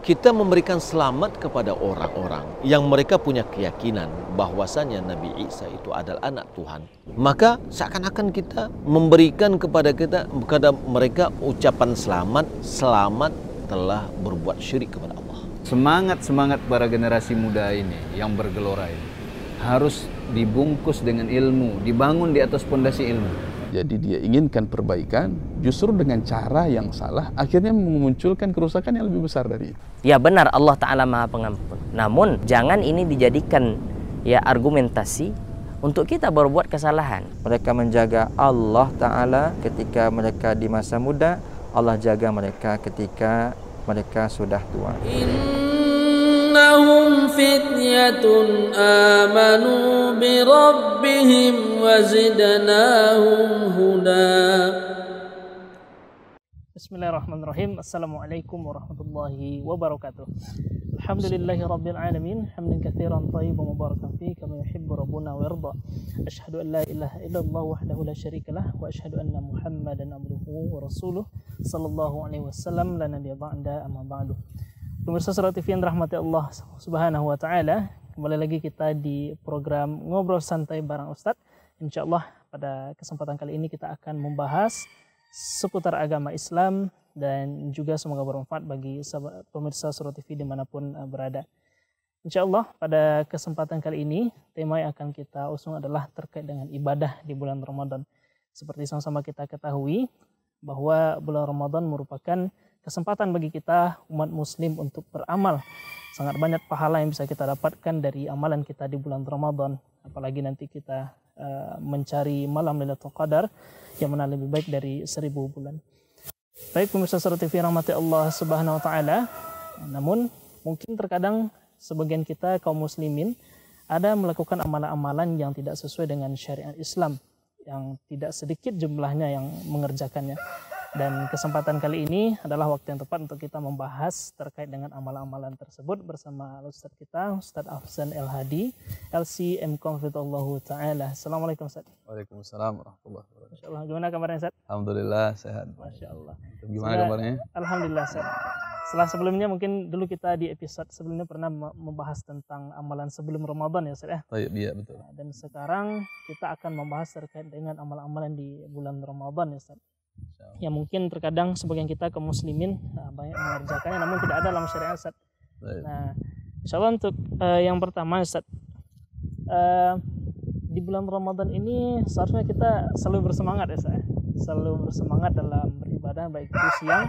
kita memberikan selamat kepada orang-orang yang mereka punya keyakinan bahwasanya Nabi Isa itu adalah anak Tuhan, maka seakan-akan kita memberikan kepada kita kepada mereka ucapan selamat, selamat telah berbuat syirik kepada Allah. Semangat-semangat para generasi muda ini yang bergelora ini harus dibungkus dengan ilmu, dibangun di atas pondasi ilmu. Jadi dia inginkan perbaikan justru dengan cara yang salah akhirnya memunculkan kerusakan yang lebih besar dari itu. Ya benar Allah taala Maha Pengampun. Namun jangan ini dijadikan ya argumentasi untuk kita berbuat kesalahan. Mereka menjaga Allah taala ketika mereka di masa muda, Allah jaga mereka ketika mereka sudah tua. Inna لهم فتية آمنوا بربهم وزدناهم هدى بسم الله الرحمن الرحيم السلام عليكم ورحمة الله وبركاته الحمد لله رب العالمين حمدا كثيرا طيبا مباركا فيه كما يحب ربنا ويرضى أشهد أن لا إله إلا الله وحده لا شريك له وأشهد أن محمدا عبده ورسوله صلى الله عليه وسلم لا نبي بعد أما بعد Pemirsa Surah TV yang rahmati Allah Subhanahu wa taala, kembali lagi kita di program Ngobrol Santai Barang Ustadz. Insya Allah pada kesempatan kali ini kita akan membahas seputar agama Islam dan juga semoga bermanfaat bagi pemirsa Surah TV dimanapun eh, berada. Insya Allah pada kesempatan kali ini tema yang akan kita usung adalah terkait dengan ibadah di bulan Ramadan. Seperti sama-sama kita ketahui bahwa bulan Ramadan merupakan kesempatan bagi kita umat muslim untuk beramal. Sangat banyak pahala yang bisa kita dapatkan dari amalan kita di bulan Ramadan. Apalagi nanti kita uh, mencari malam Lailatul Qadar yang mana lebih baik dari seribu bulan. Baik pemirsa Surat TV rahmati Allah Subhanahu wa taala. Namun mungkin terkadang sebagian kita kaum muslimin ada melakukan amalan-amalan yang tidak sesuai dengan syariat Islam yang tidak sedikit jumlahnya yang mengerjakannya. Dan kesempatan kali ini adalah waktu yang tepat untuk kita membahas terkait dengan amalan-amalan tersebut bersama Ustaz kita, Ustaz Afzan El Hadi, LCM M. Konfitullahu Ta'ala. Assalamualaikum Ustaz. Waalaikumsalam warahmatullahi wabarakatuh. Masya Allah, gimana kabarnya Ustaz? Alhamdulillah, sehat. Masya Allah. Gimana kabarnya? Alhamdulillah, Ustaz. Setelah sebelumnya mungkin dulu kita di episode sebelumnya pernah membahas tentang amalan sebelum Ramadan ya Ustaz ya? Oh, iya, iya, betul. Dan sekarang kita akan membahas terkait dengan amalan-amalan di bulan Ramadan ya Ustaz yang mungkin terkadang sebagian kita ke muslimin eh, banyak mengerjakannya namun tidak ada dalam syariat Ustaz. Nah, insya Allah untuk uh, yang pertama Ustaz uh, di bulan Ramadan ini seharusnya kita selalu bersemangat ya Ustaz. Ya. Selalu bersemangat dalam beribadah baik di siang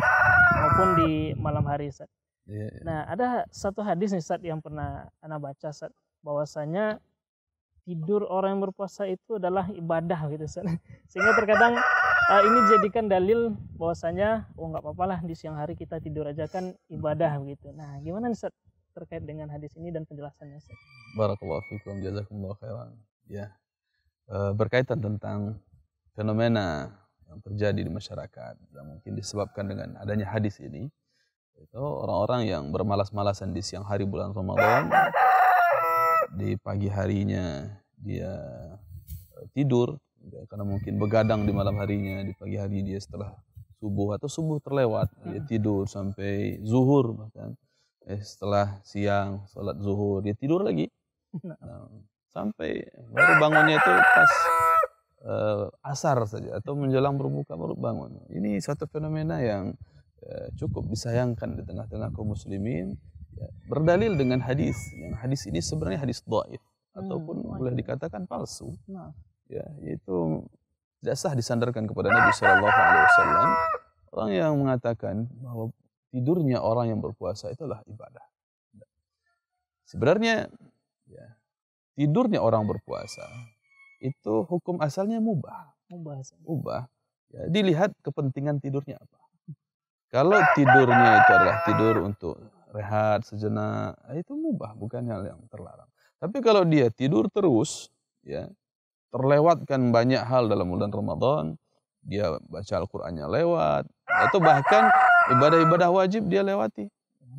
maupun di malam hari Ustaz. Iya, iya. Nah, ada satu hadis nih Ustaz yang pernah anak baca Ustaz bahwasanya tidur orang yang berpuasa itu adalah ibadah gitu sehingga terkadang uh, ini jadikan dalil bahwasanya oh nggak apa-apa lah di siang hari kita tidur aja kan ibadah gitu nah gimana nih Ustaz terkait dengan hadis ini dan penjelasannya Ustaz Barakallahu fikum jazakumullah khairan ya eh, berkaitan tentang fenomena yang terjadi di masyarakat yang mungkin disebabkan dengan adanya hadis ini itu orang-orang yang bermalas-malasan di siang hari bulan Ramadan di pagi harinya dia eh, tidur ya, karena mungkin begadang di malam harinya di pagi hari dia setelah subuh atau subuh terlewat dia hmm. tidur sampai zuhur bahkan eh, setelah siang sholat zuhur dia tidur lagi hmm. nah, sampai baru bangunnya itu pas uh, asar saja atau menjelang berbuka baru bangun ini satu fenomena yang uh, cukup disayangkan di tengah-tengah kaum muslimin berdalil dengan hadis yang hadis ini sebenarnya hadis hmm. ataupun boleh dikatakan palsu nah. ya itu tidak sah disandarkan kepada Nabi Shallallahu Alaihi Wasallam orang yang mengatakan bahwa tidurnya orang yang berpuasa itulah ibadah sebenarnya ya, tidurnya orang berpuasa itu hukum asalnya mubah mubah mubah ya, dilihat kepentingan tidurnya apa kalau tidurnya itu adalah tidur untuk rehat sejenak, eh, itu mubah, bukan hal yang terlarang. Tapi kalau dia tidur terus, ya terlewatkan banyak hal dalam bulan Ramadan, dia baca Al-Qur'annya lewat, atau bahkan ibadah-ibadah wajib dia lewati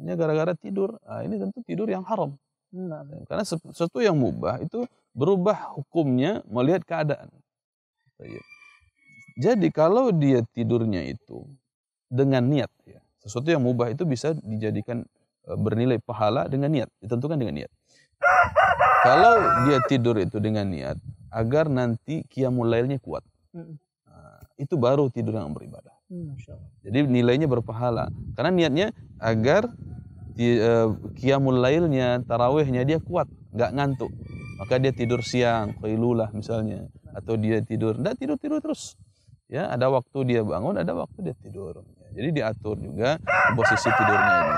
hanya gara-gara tidur. Nah, ini tentu tidur yang haram. Nah, karena sesuatu yang mubah itu berubah hukumnya melihat keadaan. Iya. Jadi kalau dia tidurnya itu dengan niat, ya, sesuatu yang mubah itu bisa dijadikan Eh, bernilai pahala dengan niat, ditentukan dengan niat. Kalau dia tidur itu dengan niat agar nanti qiyamul lailnya kuat. Hmm. Nah, itu baru tidur yang beribadah. Hmm, Jadi nilainya berpahala karena niatnya agar eh, qiyamul lailnya, tarawihnya dia kuat, nggak ngantuk. Maka dia tidur siang, qailulah misalnya atau dia tidur, enggak tidur-tidur terus ya ada waktu dia bangun ada waktu dia tidur ya, jadi diatur juga posisi tidurnya ini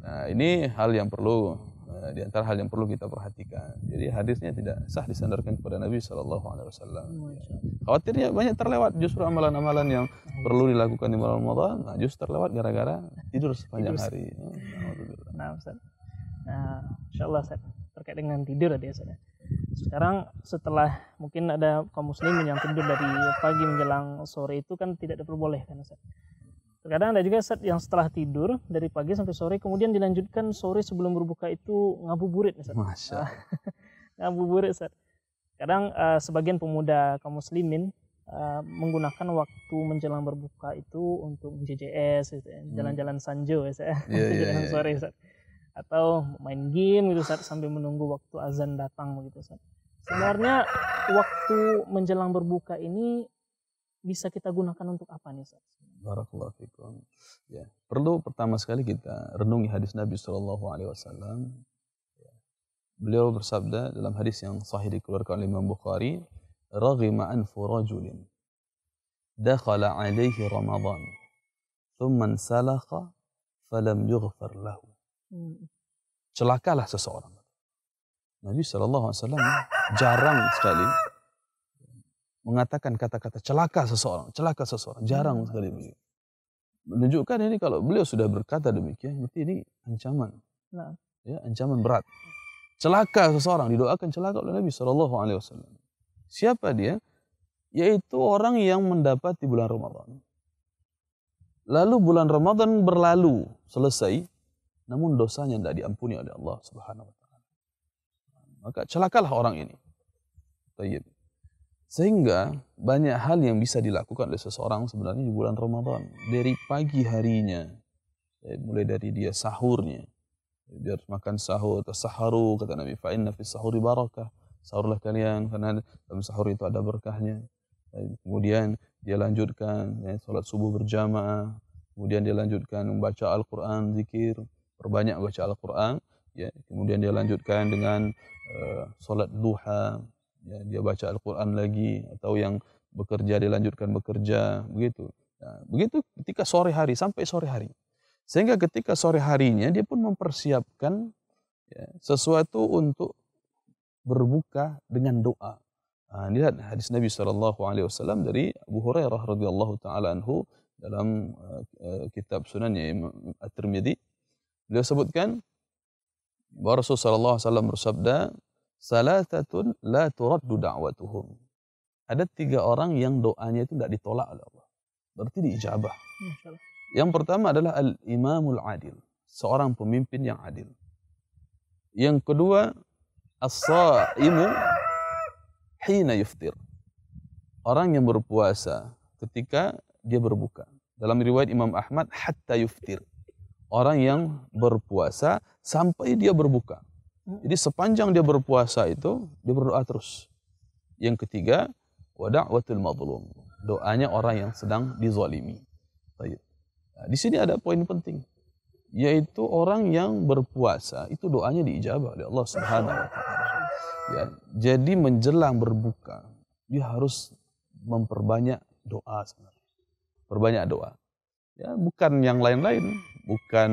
nah ini hal yang perlu diantar eh, di antara hal yang perlu kita perhatikan jadi hadisnya tidak sah disandarkan kepada Nabi Shallallahu Alaihi Wasallam ya. khawatirnya banyak terlewat justru amalan-amalan yang perlu dilakukan di malam Ramadan nah, justru terlewat gara-gara tidur sepanjang hari ya, nah, Ustaz. nah Insya Allah Ustaz. terkait dengan tidur tadi ya, Ustaz sekarang setelah mungkin ada kaum muslimin yang tidur dari pagi menjelang sore itu kan tidak diperbolehkan Ustaz. Terkadang ada juga set yang setelah tidur dari pagi sampai sore kemudian dilanjutkan sore sebelum berbuka itu ngabuburit Ustaz. Masya. ngabuburit Ustaz. Kadang uh, sebagian pemuda kaum muslimin uh, menggunakan waktu menjelang berbuka itu untuk JJS gitu ya, hmm. jalan-jalan sanjo Ustaz. Yeah, yeah, yeah. sore iya. Ustaz atau main game gitu saat sambil menunggu waktu azan datang begitu saat sebenarnya waktu menjelang berbuka ini bisa kita gunakan untuk apa nih saat Barakallahu fikum. Ya, perlu pertama sekali kita renungi hadis Nabi Shallallahu alaihi wasallam. Ya, beliau bersabda dalam hadis yang sahih dikeluarkan oleh Imam Bukhari, "Raghima anfu rajulin dakhala alaihi Ramadan, thumman salaqa falam yughfar lahu." Hmm. Celakalah seseorang. Nabi SAW jarang sekali mengatakan kata-kata celaka seseorang, celaka seseorang, jarang hmm. sekali beliau. Menunjukkan ini kalau beliau sudah berkata demikian, berarti ini ancaman. Nah. Ya, ancaman berat. Celaka seseorang, didoakan celaka oleh Nabi SAW. Alaihi Wasallam. Siapa dia? Yaitu orang yang mendapati bulan Ramadan. Lalu bulan Ramadan berlalu, selesai namun dosanya tidak diampuni oleh Allah Subhanahu wa taala. Maka celakalah orang ini. Tayyib. Sehingga banyak hal yang bisa dilakukan oleh seseorang sebenarnya di bulan Ramadan. Dari pagi harinya, eh, mulai dari dia sahurnya. Dia harus makan sahur, tasaharu, kata Nabi, fa'inna fi sahuri barakah. Sahurlah kalian, karena dalam sahur itu ada berkahnya. Eh, kemudian dia lanjutkan ya, sholat subuh berjamaah. Kemudian dia lanjutkan membaca Al-Quran, zikir perbanyak baca Al-Quran ya kemudian dia lanjutkan dengan uh, eh, solat duha ya dia baca Al-Quran lagi atau yang bekerja dilanjutkan bekerja begitu nah, begitu ketika sore hari sampai sore hari sehingga ketika sore harinya dia pun mempersiapkan ya, sesuatu untuk berbuka dengan doa nah, lihat hadis Nabi Shallallahu Alaihi Wasallam dari Abu Hurairah radhiyallahu taala anhu dalam uh, uh, kitab Sunannya At-Tirmidzi Beliau sebutkan bahwa Rasulullah SAW bersabda, Salatatun la turaddu da'watuhum. Ada tiga orang yang doanya itu tidak ditolak oleh Allah. Berarti diijabah. Yang pertama adalah al-imamul adil. Seorang pemimpin yang adil. Yang kedua, as-sa'imu hina yuftir. Orang yang berpuasa ketika dia berbuka. Dalam riwayat Imam Ahmad, hatta yuftir orang yang berpuasa sampai dia berbuka. Hmm. Jadi sepanjang dia berpuasa itu dia berdoa terus. Yang ketiga, wada'watul mazlum. Doanya orang yang sedang dizalimi. Nah, di sini ada poin penting yaitu orang yang berpuasa itu doanya diijabah oleh Allah Subhanahu wa taala. Ya, jadi menjelang berbuka dia harus memperbanyak doa sebenarnya. Perbanyak doa. Ya, bukan yang lain-lain, bukan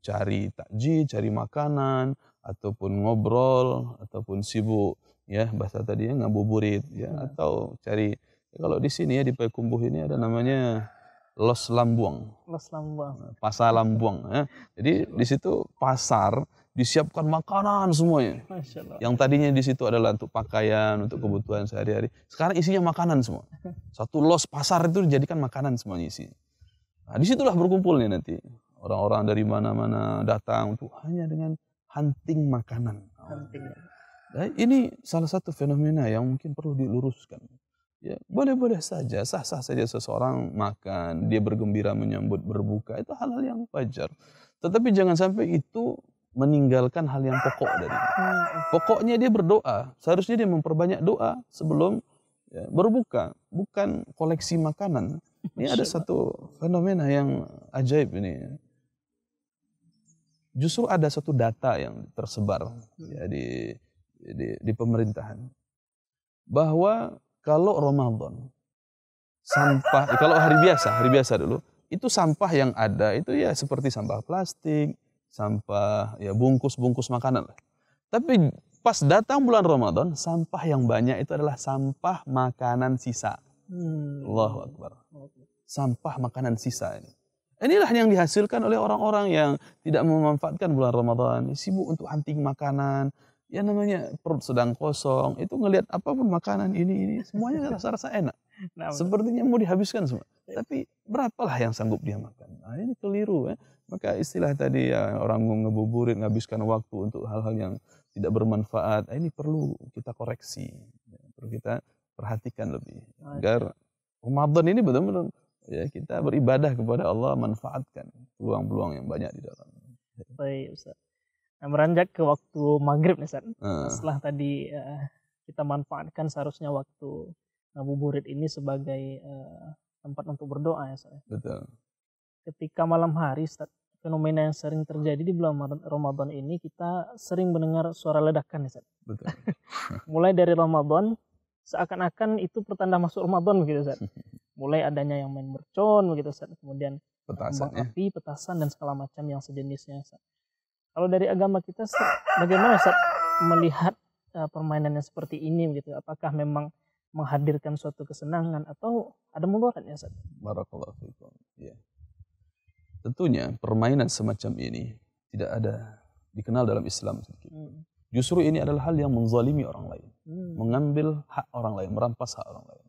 cari takji, cari makanan ataupun ngobrol ataupun sibuk ya bahasa tadi ya ngabuburit ya hmm. atau cari ya, kalau di sini ya di Payakumbuh ini ada namanya Los Lambuang. Los Lambuang. Nah, pasar Lambuang. Ya. Jadi di situ pasar disiapkan makanan semuanya. Yang tadinya di situ adalah untuk pakaian, untuk kebutuhan sehari-hari. Sekarang isinya makanan semua. Satu los pasar itu dijadikan makanan semuanya isinya. Nah, situlah berkumpulnya nanti. Orang-orang dari mana-mana datang untuk hanya dengan hunting makanan. Hunting. Ya. Nah, ini salah satu fenomena yang mungkin perlu diluruskan. Ya, boleh-boleh saja, sah-sah saja seseorang makan, dia bergembira menyambut berbuka, itu hal-hal yang wajar. Tetapi jangan sampai itu meninggalkan hal yang pokok dari hmm, pokoknya dia berdoa seharusnya dia memperbanyak doa sebelum ya, berbuka bukan koleksi makanan ini ada satu fenomena yang ajaib ini justru ada satu data yang tersebar hmm. ya, di, di di pemerintahan bahwa kalau Ramadan sampah eh, kalau hari biasa hari biasa dulu itu sampah yang ada itu ya seperti sampah plastik sampah ya bungkus-bungkus makanan lah. Tapi pas datang bulan Ramadan, sampah yang banyak itu adalah sampah makanan sisa. Hmm. Allah Akbar. Sampah makanan sisa ini. Inilah yang dihasilkan oleh orang-orang yang tidak memanfaatkan bulan Ramadan. Sibuk untuk hunting makanan. Ya namanya perut sedang kosong. Itu ngelihat apapun makanan ini, ini. Semuanya rasa-rasa enak. Nah, Sepertinya mau dihabiskan semua. Tapi berapalah yang sanggup dia makan. Nah, ini keliru. Ya. Maka istilah tadi ya, orang ngebuburit, menghabiskan waktu untuk hal-hal yang tidak bermanfaat. Nah, ini perlu kita koreksi. Ya, perlu kita perhatikan lebih. Agar Ramadan ini betul-betul ya kita beribadah kepada Allah manfaatkan peluang-peluang yang banyak di dalam. Baik, Ustaz. Nah, meranjak ke waktu maghrib nih, Ustaz. Uh. Setelah tadi uh, kita manfaatkan seharusnya waktu ngabuburit ini sebagai uh, tempat untuk berdoa ya, Ustaz. Betul. Ketika malam hari, Ustaz, fenomena yang sering terjadi di bulan Ramadan ini kita sering mendengar suara ledakan ya, Ustaz. Betul. Mulai dari Ramadan seakan-akan itu pertanda masuk Ramadan begitu Ustaz. mulai adanya yang main mercon begitu saat kemudian petasan ya. api petasan dan segala macam yang sejenisnya kalau dari agama kita bagaimana saat melihat uh, permainan yang seperti ini begitu apakah memang menghadirkan suatu kesenangan atau ada mudaratnya Ustaz? Barakallahu Ya. Tentunya permainan semacam ini tidak ada dikenal dalam Islam sedikit. Hmm. Justru ini adalah hal yang menzalimi orang lain, hmm. mengambil hak orang lain, merampas hak orang lain.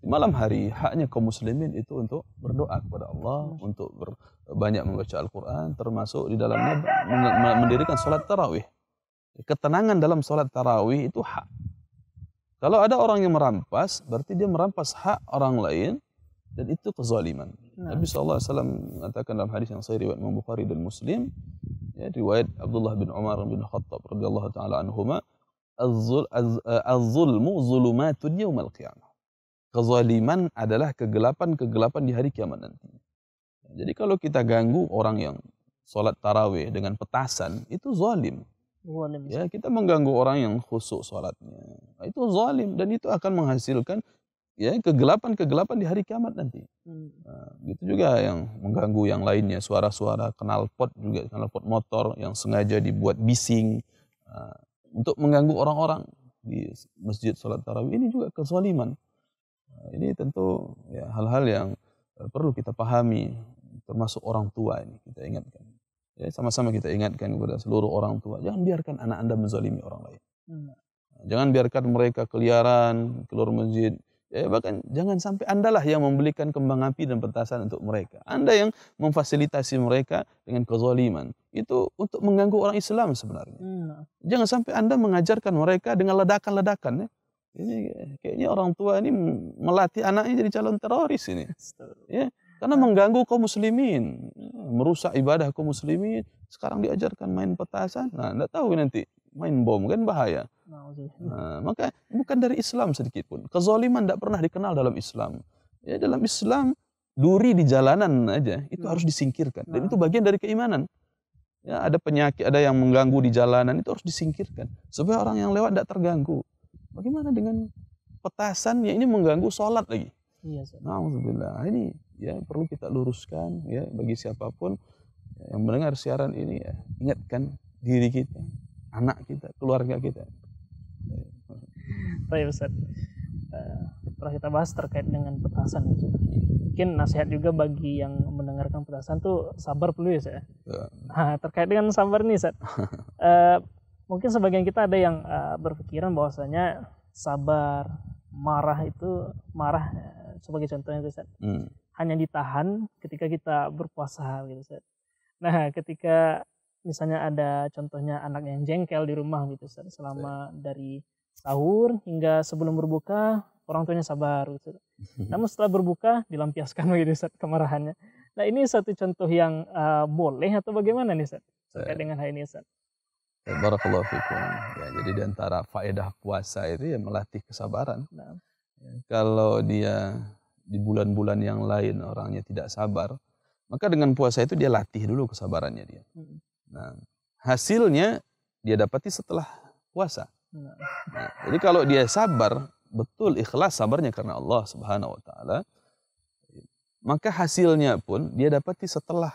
Di malam hari haknya kaum muslimin itu untuk berdoa kepada Allah, untuk ber, banyak membaca Al-Quran, termasuk di dalamnya mendirikan sholat tarawih. Ketenangan dalam sholat tarawih itu hak. Kalau ada orang yang merampas, berarti dia merampas hak orang lain dan itu kezaliman. Nah. Nabi SAW mengatakan dalam hadis yang saya riwayat Imam Bukhari dan Muslim, ya, riwayat Abdullah bin Umar bin Khattab radhiyallahu taala anhuma, eh, az-zulmu az zulumatun yawmal qiyamah kezaliman adalah kegelapan-kegelapan di hari kiamat nanti. Jadi kalau kita ganggu orang yang sholat tarawih dengan petasan, itu zalim. Ya, kita mengganggu orang yang khusuk sholatnya. itu zalim dan itu akan menghasilkan ya kegelapan-kegelapan di hari kiamat nanti. Hmm. Nah, gitu juga yang mengganggu yang lainnya, suara-suara knalpot juga knalpot motor yang sengaja dibuat bising nah, untuk mengganggu orang-orang di masjid sholat tarawih ini juga kezaliman. Ini tentu ya, hal-hal yang eh, perlu kita pahami, termasuk orang tua ini kita ingatkan. Ya, sama-sama kita ingatkan kepada seluruh orang tua, jangan biarkan anak anda menzalimi orang lain. Hmm. Jangan biarkan mereka keliaran keluar masjid. Ya, bahkan jangan sampai andalah yang membelikan kembang api dan petasan untuk mereka. Anda yang memfasilitasi mereka dengan kezaliman. Itu untuk mengganggu orang Islam sebenarnya. Hmm. Jangan sampai Anda mengajarkan mereka dengan ledakan-ledakan. Ya. Ini kayaknya orang tua ini melatih anaknya jadi calon teroris ini. Ya, karena mengganggu kaum muslimin, merusak ibadah kaum muslimin. Sekarang diajarkan main petasan, nah enggak tahu nanti main bom kan bahaya. Nah, maka bukan dari Islam sedikit pun. Kezaliman tidak pernah dikenal dalam Islam. Ya dalam Islam duri di jalanan aja itu hmm. harus disingkirkan dan nah. itu bagian dari keimanan. Ya, ada penyakit, ada yang mengganggu di jalanan itu harus disingkirkan supaya orang yang lewat tidak terganggu. Bagaimana dengan petasan yang ini mengganggu sholat lagi? Iya, Alhamdulillah. Nah, ini ya perlu kita luruskan ya bagi siapapun yang mendengar siaran ini ya ingatkan diri kita, anak kita, keluarga kita. Baik Ustaz. Setelah eh, kita bahas terkait dengan petasan. Mungkin nasihat juga bagi yang mendengarkan petasan tuh sabar perlu ya saya. Nah, terkait dengan sabar nih Ustaz. Eh, mungkin sebagian kita ada yang uh, berpikiran bahwasanya sabar marah itu marah eh, sebagai contohnya Ustaz. Hmm. Hanya ditahan ketika kita berpuasa gitu Ustaz. Nah, ketika misalnya ada contohnya anak yang jengkel di rumah gitu Ustaz selama Ustaz. Iya. dari sahur hingga sebelum berbuka orang tuanya sabar gitu. Hmm. Namun setelah berbuka dilampiaskan begitu Ustaz kemarahannya. Nah, ini satu contoh yang uh, boleh atau bagaimana nih Ustaz? Terkait dengan hal ini Ustaz. Barakallahu fikum. Ya, jadi di antara faedah puasa itu ya melatih kesabaran. Nah. Ya, kalau dia di bulan-bulan yang lain orangnya tidak sabar, maka dengan puasa itu dia latih dulu kesabarannya dia. Hmm. Nah, hasilnya dia dapati setelah puasa. Nah. nah, jadi kalau dia sabar, betul ikhlas sabarnya karena Allah Subhanahu wa taala, maka hasilnya pun dia dapati setelah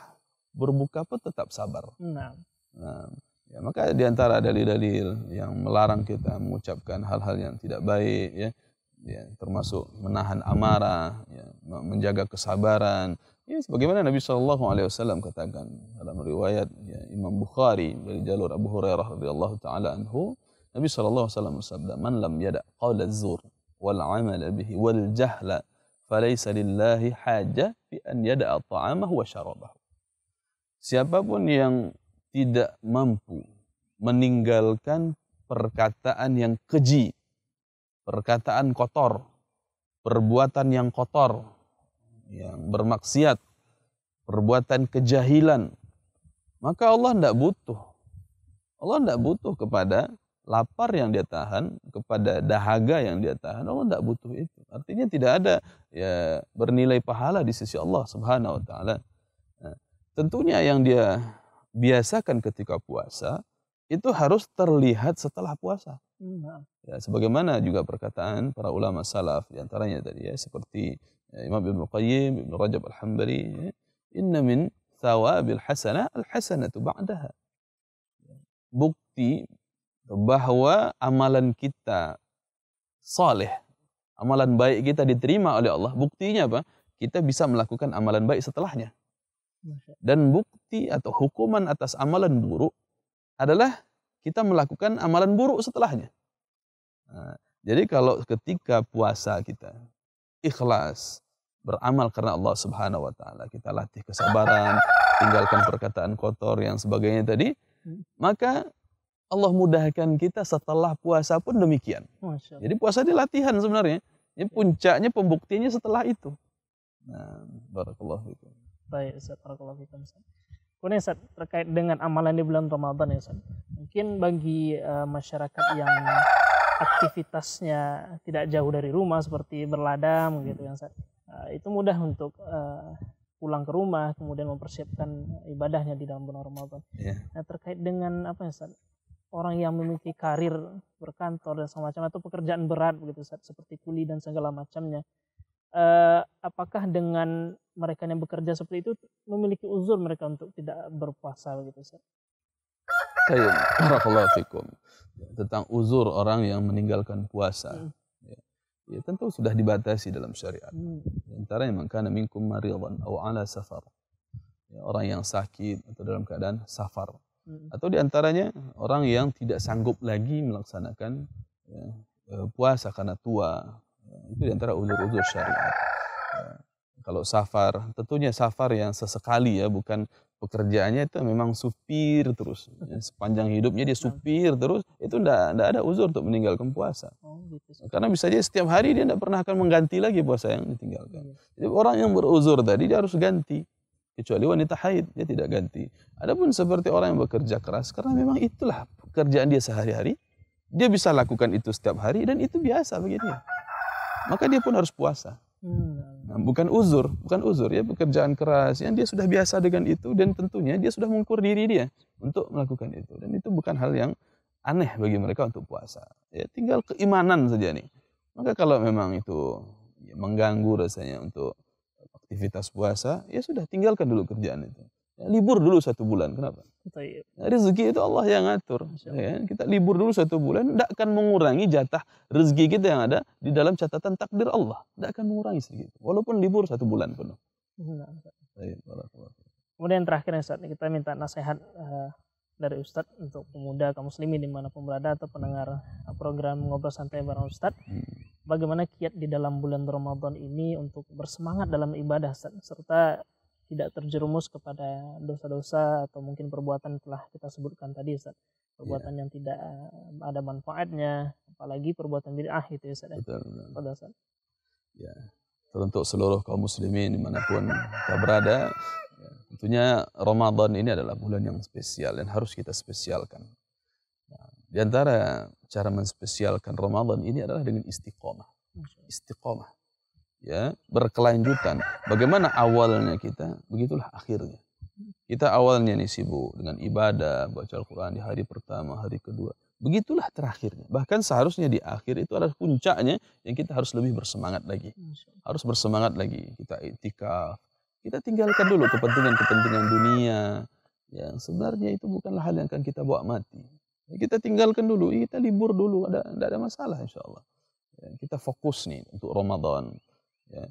berbuka pun tetap sabar. Nah. nah Ya, maka di antara dalil-dalil yang melarang kita mengucapkan hal-hal yang tidak baik ya, ya termasuk menahan amarah, ya, menjaga kesabaran. Ya, sebagaimana Nabi Shallallahu alaihi wasallam katakan dalam riwayat ya, Imam Bukhari dari jalur Abu Hurairah radhiyallahu taala anhu, Nabi Shallallahu alaihi wasallam bersabda, "Man lam yada qaul zur wal amal bihi wal jahla falaysa lillahi haja fi an yada'a ta'amahu wa syarabahu." Siapapun yang tidak mampu meninggalkan perkataan yang keji, perkataan kotor, perbuatan yang kotor, yang bermaksiat, perbuatan kejahilan, maka Allah tidak butuh. Allah tidak butuh kepada lapar yang dia tahan, kepada dahaga yang dia tahan. Allah tidak butuh itu. Artinya tidak ada ya, bernilai pahala di sisi Allah Subhanahu Wa Taala. Nah, tentunya yang dia biasakan ketika puasa itu harus terlihat setelah puasa. Hmm, ya, sebagaimana juga perkataan para ulama salaf diantaranya tadi ya seperti ya, Imam Ibn Qayyim, Ibn Rajab al Hambari, ya, inna min thawabil hasana al-hasanatu ba'daha. Bukti bahwa amalan kita saleh, amalan baik kita diterima oleh Allah, buktinya apa? Kita bisa melakukan amalan baik setelahnya. Dan bukti bukti atau hukuman atas amalan buruk adalah kita melakukan amalan buruk setelahnya. Nah, jadi kalau ketika puasa kita ikhlas beramal karena Allah Subhanahu wa taala, kita latih kesabaran, tinggalkan perkataan kotor yang sebagainya tadi, hmm. maka Allah mudahkan kita setelah puasa pun demikian. Jadi puasa ini latihan sebenarnya. Ini iya. puncaknya pembuktiannya setelah itu. Nah, barakallahu fikum. Baik, Ustaz, barakallahu fikum. Kemudian Ustaz, ya, terkait dengan amalan di bulan Ramadan ya Ustaz. Mungkin bagi uh, masyarakat yang aktivitasnya tidak jauh dari rumah seperti berladang gitu ya Ustaz. Uh, eh, itu mudah untuk uh, pulang ke rumah kemudian mempersiapkan ibadahnya di dalam bulan Ramadan. Yeah. Nah, terkait dengan apa ya Ustaz? Orang yang memiliki karir berkantor dan semacam atau pekerjaan berat begitu Ustaz, seperti kuli dan segala macamnya eh, apakah dengan mereka yang bekerja seperti itu memiliki uzur mereka untuk tidak berpuasa begitu saya? Tayyib, Tentang uzur orang yang meninggalkan puasa. Hmm. Ya. ya, tentu sudah dibatasi dalam syariat. Hmm. Antara yang mengkana minkum maridan atau ala safar. Ya, orang yang sakit atau dalam keadaan safar. Hmm. Atau diantaranya orang yang tidak sanggup lagi melaksanakan ya, eh, puasa karena tua, itu diantara ulur-ulur syariat. Nah, kalau safar, tentunya safar yang sesekali ya, bukan pekerjaannya itu memang supir terus. Sepanjang hidupnya dia supir terus, itu tidak ada uzur untuk meninggalkan puasa. Oh, gitu karena bisa saja setiap hari dia tidak pernah akan mengganti lagi puasa yang ditinggalkan. Iya. Jadi orang yang beruzur tadi dia harus ganti kecuali wanita haid dia tidak ganti. Adapun seperti orang yang bekerja keras karena memang itulah pekerjaan dia sehari-hari, dia bisa lakukan itu setiap hari dan itu biasa bagi dia maka dia pun harus puasa. Hmm. Nah, bukan uzur, bukan uzur ya pekerjaan keras yang dia sudah biasa dengan itu dan tentunya dia sudah mengukur diri dia untuk melakukan itu dan itu bukan hal yang aneh bagi mereka untuk puasa. Ya tinggal keimanan saja nih. Maka kalau memang itu ya, mengganggu rasanya untuk aktivitas puasa, ya sudah tinggalkan dulu kerjaan itu libur dulu satu bulan. Kenapa? Nah, rezeki itu Allah yang atur Ya, kan? kita libur dulu satu bulan, tidak akan mengurangi jatah rezeki kita yang ada di dalam catatan takdir Allah. Tidak akan mengurangi sedikit. Walaupun libur satu bulan penuh. Kemudian yang Kemudian terakhir Ustaz, kita minta nasihat uh, dari Ustadz untuk pemuda kaum muslimin dimanapun berada atau pendengar eh, program ngobrol santai bareng Ustadz. Hmm. Bagaimana kiat di dalam bulan Ramadan ini untuk bersemangat dalam ibadah serta tidak terjerumus kepada dosa-dosa atau mungkin perbuatan telah kita sebutkan tadi Ustaz. Iya. Perbuatan yeah. yang tidak eh, ada manfaatnya, apalagi perbuatan bid'ah itu ya, Ustaz. Ya. Betul. Pada Ustaz. Ya. Teruntuk seluruh kaum muslimin dimanapun kita berada, ya, tentunya Ramadan ini adalah bulan yang spesial dan harus kita spesialkan. Nah, di antara cara menspesialkan Ramadan ini adalah dengan istiqomah. Istiqomah ya berkelanjutan. Bagaimana awalnya kita, begitulah akhirnya. Kita awalnya nih sibuk dengan ibadah, baca Al-Quran di hari pertama, hari kedua. Begitulah terakhirnya. Bahkan seharusnya di akhir itu ada puncaknya yang kita harus lebih bersemangat lagi. Harus bersemangat lagi. Kita itikaf. Kita tinggalkan dulu kepentingan-kepentingan dunia. Yang sebenarnya itu bukanlah hal yang akan kita bawa mati. Kita tinggalkan dulu, kita libur dulu, ada, tidak ada masalah insya Allah. Ya, kita fokus nih untuk Ramadan. Ya,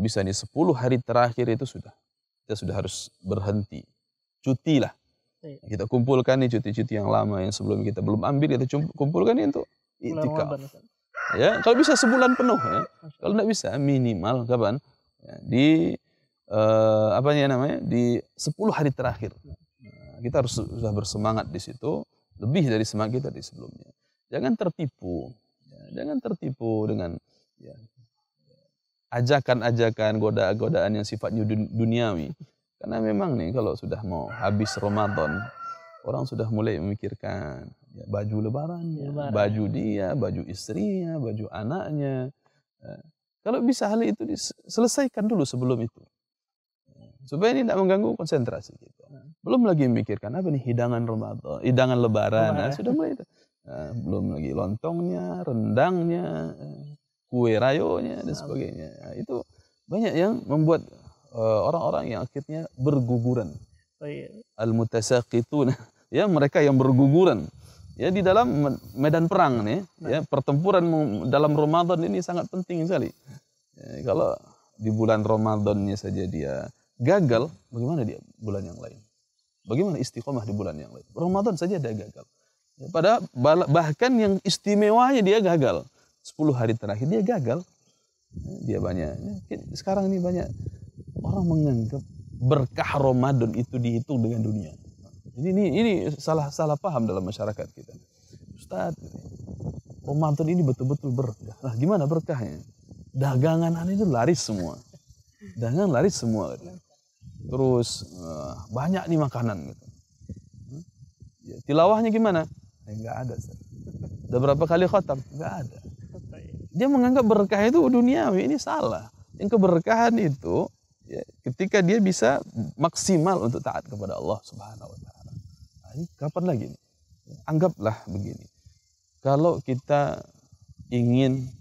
bisa di 10 hari terakhir itu sudah kita sudah harus berhenti. cuti lah iya. Kita kumpulkan nih cuti-cuti yang lama yang sebelum kita belum ambil kita kumpulkan nih untuk itikaf. Ya, kalau bisa sebulan penuh ya. Kalau tidak bisa minimal kapan? Ya, di eh, apa namanya? Di 10 hari terakhir. Ya. Nah, kita harus sudah bersemangat di situ lebih dari semangat kita di sebelumnya. Jangan tertipu. Ya, jangan tertipu dengan ya, ajakan-ajakan goda godaan yang sifatnya duniawi. Karena memang nih kalau sudah mau habis Ramadan, orang sudah mulai memikirkan ya, baju lebarannya, Lebaran. baju dia, baju istrinya, baju anaknya. Eh, kalau bisa hal itu diselesaikan dulu sebelum itu. Supaya ini tidak mengganggu konsentrasi kita. Belum lagi memikirkan apa nih hidangan Ramadan, hidangan lebaran. Nah, sudah mulai itu. Nah, belum lagi lontongnya, rendangnya, eh, kue rayonya dan sebagainya. Nah, itu banyak yang membuat eh, orang-orang uh, yang akhirnya berguguran. Oh, iya. Al-mutasaqitun, ya mereka yang berguguran. Ya di dalam medan perang nih, nah. ya pertempuran dalam Ramadan ini sangat penting sekali. Ya, kalau di bulan Ramadannya saja dia gagal, bagaimana dia bulan yang lain? Bagaimana istiqomah di bulan yang lain? Ramadan saja dia gagal. Ya, pada bahkan yang istimewanya dia gagal. 10 hari terakhir dia gagal. Dia banyak. Sekarang ini banyak orang menganggap berkah Ramadan itu dihitung dengan dunia. Jadi ini ini salah salah paham dalam masyarakat kita. Ustaz, Ramadan ini betul-betul berkah. Lah gimana berkahnya? Dagangan aneh itu laris semua. Dagangan laris semua. Terus eh, banyak nih makanan gitu. Ya, tilawahnya gimana? Enggak eh, ada. Ustaz. berapa kali khotam? Enggak ada. Dia menganggap berkah itu duniawi, ini salah. Yang keberkahan itu ya, ketika dia bisa maksimal untuk taat kepada Allah Subhanahu wa taala. Nah, ini kapan lagi ya, Anggaplah begini. Kalau kita ingin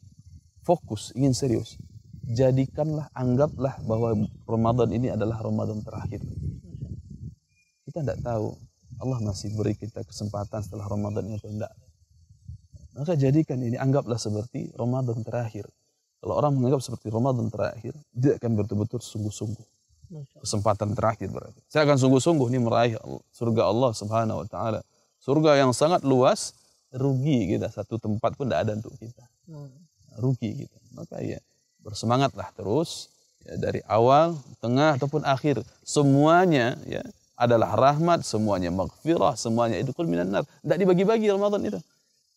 fokus, ingin serius, jadikanlah, anggaplah bahwa Ramadan ini adalah Ramadan terakhir. Kita tidak tahu Allah masih beri kita kesempatan setelah Ramadan atau tidak. Maka jadikan ini anggaplah seperti Ramadan terakhir. Kalau orang menganggap seperti Ramadan terakhir, dia akan betul-betul sungguh-sungguh. Kesempatan terakhir berarti. Saya akan sungguh-sungguh ini meraih surga Allah Subhanahu wa taala. Surga yang sangat luas, rugi kita satu tempat pun tidak ada untuk kita. Hmm. Rugi kita. Maka ya bersemangatlah terus ya, dari awal, tengah ataupun akhir semuanya ya adalah rahmat, semuanya maghfirah, semuanya itu kulminan nar. Tidak dibagi-bagi Ramadan itu.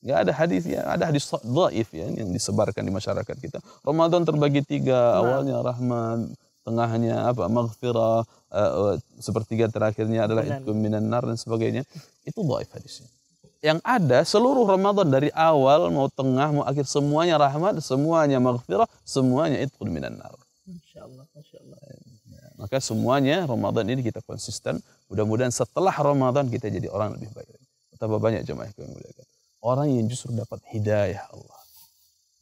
Nggak ada hadis ya, ada hadis dhaif ya yang disebarkan di masyarakat kita. Ramadan terbagi tiga, nah. awalnya rahmat, tengahnya apa maghfirah, uh, uh, sepertiga terakhirnya adalah itkum minan nar dan sebagainya. Itu dhaif hadisnya. Yang ada seluruh Ramadan dari awal mau tengah mau akhir semuanya rahmat, semuanya maghfirah, semuanya itkum minan nar. Insyaallah, masyaallah. Ya, maka semuanya Ramadan ini kita konsisten. Mudah-mudahan setelah Ramadan kita jadi orang lebih baik. Betapa banyak jemaah yang mulia orang yang justru dapat hidayah Allah.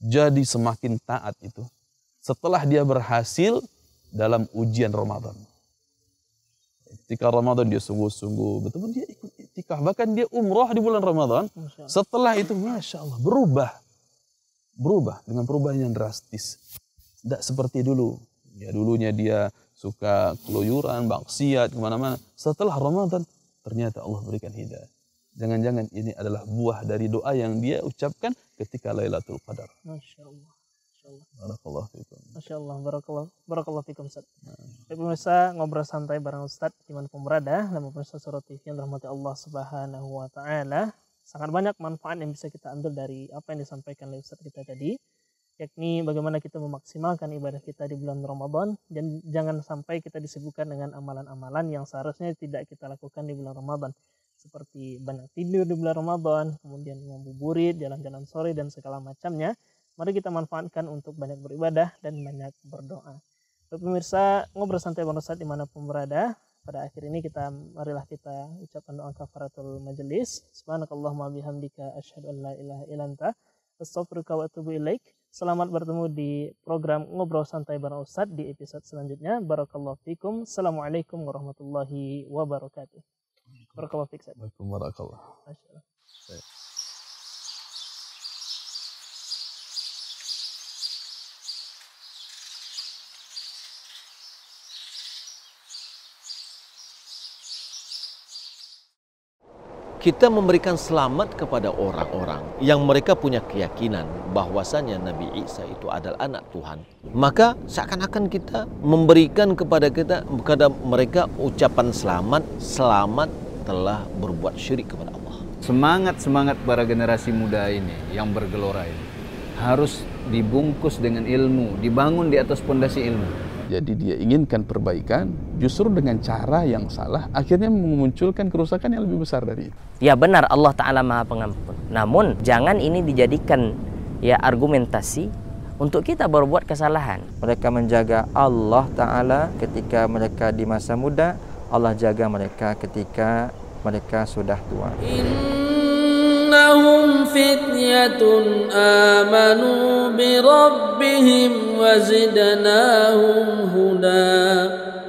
Jadi semakin taat itu setelah dia berhasil dalam ujian Ramadan. Ketika Ramadan dia sungguh-sungguh, betul, betul dia ikut itikaf, bahkan dia umroh di bulan Ramadan. Setelah itu Masya Allah berubah. Berubah dengan perubahan yang drastis. Tidak seperti dulu. Ya dulunya dia suka keluyuran, maksiat kemana-mana. Setelah Ramadan ternyata Allah berikan hidayah. Jangan-jangan ini adalah buah dari doa yang dia ucapkan ketika Lailatul Qadar. Masya Allah. Barakallah fikum. Masya Allah, barakallah, barakallah fikum Ustaz. Nah. ngobrol santai bareng Ustaz dimanapun berada, dan pemirsa Surah TV yang dirahmati Allah Subhanahu Wa Taala. Sangat banyak manfaat yang bisa kita ambil dari apa yang disampaikan oleh Ustaz kita tadi, yakni bagaimana kita memaksimalkan ibadah kita di bulan Ramadan dan jangan sampai kita disibukkan dengan amalan-amalan yang seharusnya tidak kita lakukan di bulan Ramadan seperti banyak tidur di bulan Ramadan, kemudian ngabuburit, jalan-jalan sore dan segala macamnya, mari kita manfaatkan untuk banyak beribadah dan banyak berdoa. Untuk pemirsa ngobrol santai bang Ustadz dimanapun berada, pada akhir ini kita marilah kita ucapkan doa kafaratul majelis. Subhanakallahumma bihamdika asyhadu an la ilaha illa anta astaghfiruka wa atubu ilaik. Selamat bertemu di program Ngobrol Santai Bareng Ustadz di episode selanjutnya. Barakallahu fikum. Assalamualaikum warahmatullahi wabarakatuh. بارك الله فيك kita memberikan selamat kepada orang-orang yang mereka punya keyakinan bahwasanya Nabi Isa itu adalah anak Tuhan. Maka seakan-akan kita memberikan kepada kita kepada mereka ucapan selamat, selamat telah berbuat syirik kepada Allah. Semangat-semangat para generasi muda ini yang bergelora ini harus dibungkus dengan ilmu, dibangun di atas pondasi ilmu. Jadi dia inginkan perbaikan justru dengan cara yang salah akhirnya memunculkan kerusakan yang lebih besar dari itu. Ya benar Allah taala Maha Pengampun. Namun jangan ini dijadikan ya argumentasi untuk kita berbuat kesalahan. Mereka menjaga Allah taala ketika mereka di masa muda Allah jaga mereka ketika mereka sudah tua. Innahum fityatun amanu bi rabbihim wa zidnahum huda.